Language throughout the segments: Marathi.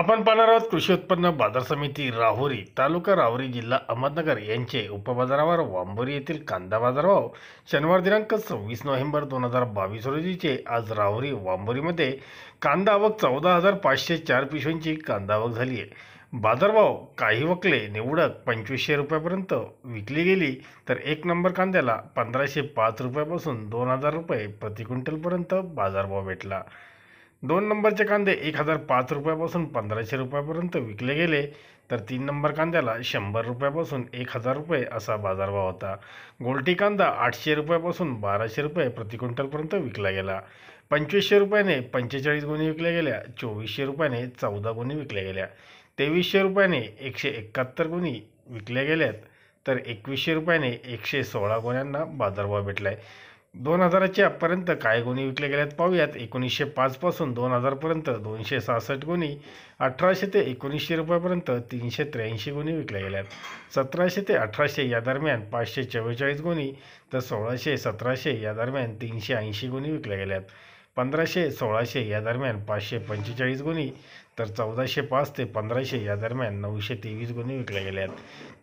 आपण पाहणार आहोत कृषी उत्पन्न बाजार समिती राहुरी तालुका राहुरी जिल्हा अहमदनगर यांचे उपबाजारावर वांबोरी येथील कांदा बाजारभाव शनिवार दिनांक सव्वीस नोव्हेंबर दोन हजार बावीस रोजीचे आज राहुरी वांबोरीमध्ये कांदा आवक चौदा हजार पाचशे चार पिशव्यांची कांदा आवक झाली आहे बाजारभाव काही वकले निवडक पंचवीसशे रुपयापर्यंत विकली गेली तर एक नंबर कांद्याला पंधराशे पाच रुपयापासून दोन हजार रुपये प्रति क्विंटलपर्यंत बाजारभाव भेटला दोन नंबरचे कांदे एक हजार पाच रुपयापासून पंधराशे रुपयापर्यंत विकले गेले तर तीन नंबर कांद्याला शंभर रुपयापासून एक हजार रुपये असा बाजारभाव होता गोलटी कांदा आठशे रुपयापासून बाराशे रुपये प्रति क्विंटलपर्यंत विकला गेला पंचवीसशे रुपयाने पंचेचाळीस गुणी विकल्या गेल्या चोवीसशे रुपयाने चौदा गुणी विकल्या गेल्या तेवीसशे रुपयाने एकशे एकाहत्तर गुणी विकल्या गेल्यात तर एकवीसशे रुपयाने एकशे सोळा गुन्ह्यांना बाजारभाव भेटला आहे दोन हजाराच्या पर्यंत काय गुन्हे विकले गेल्यात पाहूयात एकोणीसशे पाचपासून दोन हजारपर्यंत दोनशे सहासष्ट गुन्हे अठराशे ते एकोणीसशे रुपयापर्यंत तीनशे त्र्याऐंशी गुन्हे विकले गेल्यात सतराशे ते अठराशे या दरम्यान पाचशे चव्वेचाळीस गुन्हे तर सोळाशे सतराशे या दरम्यान तीनशे ऐंशी गुन्हे विकले गेल्यात पंधराशे सोळाशे या दरम्यान पाचशे पंचेचाळीस गुन्हे तर चौदाशे पाच ते पंधराशे या दरम्यान नऊशे तेवीस गुन्हे विकल्या गेल्यात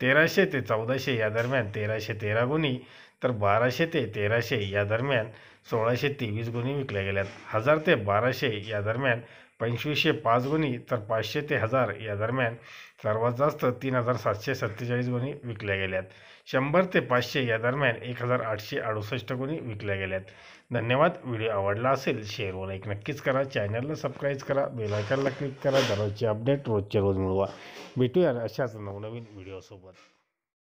तेराशे ते चौदाशे या दरम्यान तेराशे तेरा गुणी तर बाराशे ते तेराशे या दरम्यान सोळाशे तेवीस गुन्हे विकल्या गेल्यात हजार ते बाराशे या दरम्यान पंचवीसशे पाच गुणी तर पाचशे ते हजार या दरम्यान सर्वात जास्त तीन हजार सातशे सत्तेचाळीस गुणी विकल्या गेल्यात शंभर ते पाचशे या दरम्यान एक हजार आठशे अडुसष्ट गुणी विकल्या गेल्यात धन्यवाद व्हिडिओ आवडला असेल शेअर व लाईक नक्कीच करा चॅनलला सबस्क्राईब करा बेलायकनला क्लिक करा दररोजचे अपडेट रोजचे रोज मिळवा भेटूया अशाच नवनवीन व्हिडिओसोबत